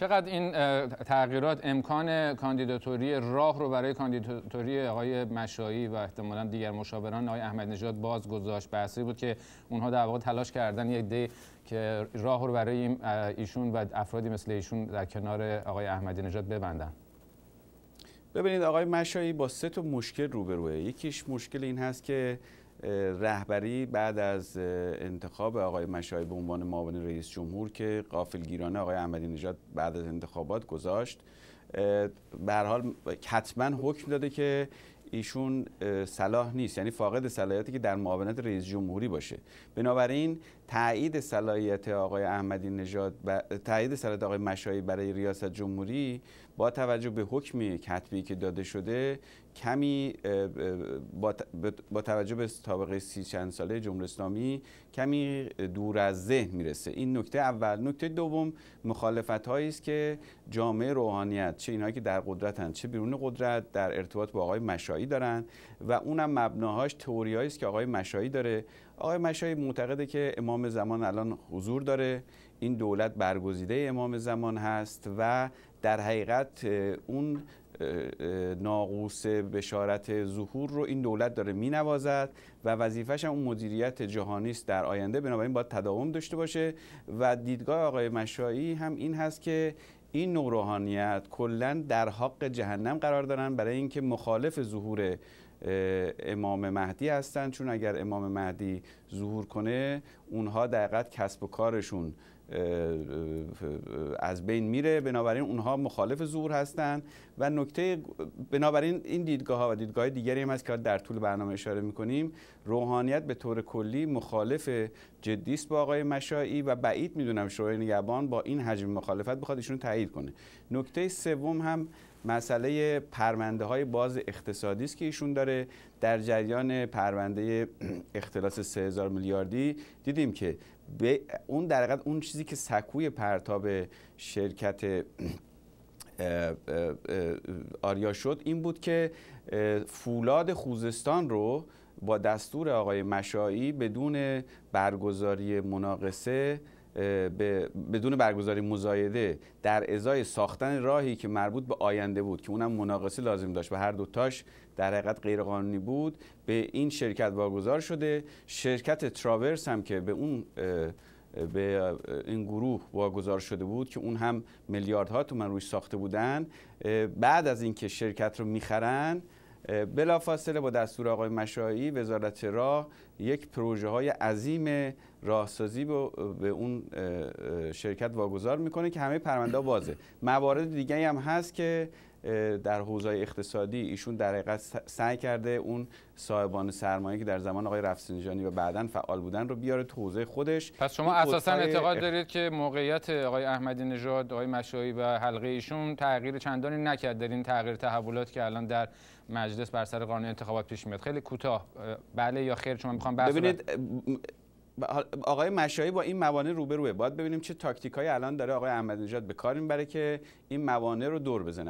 چقدر این تغییرات امکان کاندیداتوری راه رو برای کاندیداتوری آقای مشایی و احتمالا دیگر مشاوران آقای احمد نژاد باز گذاشت بحثی بود که اونها در واقع تلاش کردن یک دی که راه رو برای ایشون و افرادی مثل ایشون در کنار آقای احمدی نژاد ببندن ببینید آقای مشایی با سه تا مشکل روبروه یکیش مشکل این هست که رهبری بعد از انتخاب آقای مشای به عنوان معاون رئیس جمهور که قافلگیرانه آقای احمدی نژاد بعد از انتخابات گذاشت به حال حتما حکم داده که ایشون صلاح نیست یعنی فاقد صلاحیتی که در معاونت رئیس جمهوری باشه بنابراین تایید صلاحیت آقای احمدی نژاد و تایید صلاحیت آقای مشایی برای ریاست جمهوری با توجه به حکم کتبی که داده شده کمی با توجه به سابقه سی چند ساله جمهوری اسلامی کمی دور از ذهن میرسه این نکته اول نکته دوم مخالفت است که جامعه روحانیت چه اینهایی که در قدرتن چه بیرون قدرت در ارتباط با آقای مشایی دارن و اونم مبناهاش تئوریایی است که آقای مشایی داره آقای مشایی معتقده که امام زمان الان حضور داره این دولت برگزیده امام زمان هست و در حقیقت اون ناقوس بشارت ظهور رو این دولت داره نوازد و وظیفش هم اون مدیریت جهانی است در آینده بنابراین باید تداوم داشته باشه و دیدگاه آقای مشایی هم این هست که این نوع روحانیت کلا در حق جهنم قرار دارن برای اینکه مخالف ظهور امام مهدی هستند چون اگر امام مهدی ظهور کنه اونها دقیقت کسب و کارشون از بین میره بنابراین اونها مخالف ظهور هستن و نکته بنابراین این دیدگاه ها و دیدگاه دیگری هم هست که در طول برنامه اشاره میکنیم روحانیت به طور کلی مخالف جدیست با آقای مشایی و بعید میدونم شورای نگهبان با این حجم مخالفت بخواد ایشون تایید کنه نکته سوم هم مسئله پرونده های باز اقتصادی است که ایشون داره در جریان پرونده اختلاس هزار میلیاردی دیدیم که اون در اون چیزی که سکوی پرتاب شرکت آریا شد این بود که فولاد خوزستان رو با دستور آقای مشایی بدون برگزاری مناقصه بدون برگزاری مزایده در ازای ساختن راهی که مربوط به آینده بود که اونم مناقصه لازم داشت و هر دوتاش در حقیقت غیرقانونی بود به این شرکت واگذار شده شرکت تراورس هم که به اون به این گروه واگذار شده بود که اون هم میلیاردها تومن روش ساخته بودن بعد از اینکه شرکت رو میخرن بلافاصله با دستور آقای مشایی وزارت راه یک پروژه های عظیم راهسازی به اون شرکت واگذار میکنه که همه پرونده بازه موارد دیگه هم هست که در حوزه اقتصادی ایشون در حقیقت سعی کرده اون صاحبان سرمایه که در زمان آقای رفسنجانی و بعدا فعال بودن رو بیاره تو حوزه خودش پس شما اساسا اعتقاد دارید که موقعیت آقای احمدی نژاد آقای مشایی و حلقه ایشون تغییر چندانی نکرد در این تغییر تحولات که الان در مجلس بر سر قانون انتخابات پیش میاد خیلی کوتاه بله یا خیر شما میخوام بحث ببینید آقای مشایی با این موانع روبروه باید ببینیم چه تاکتیکایی الان داره آقای احمدی نژاد به کار میبره که این موانع رو دور بزنه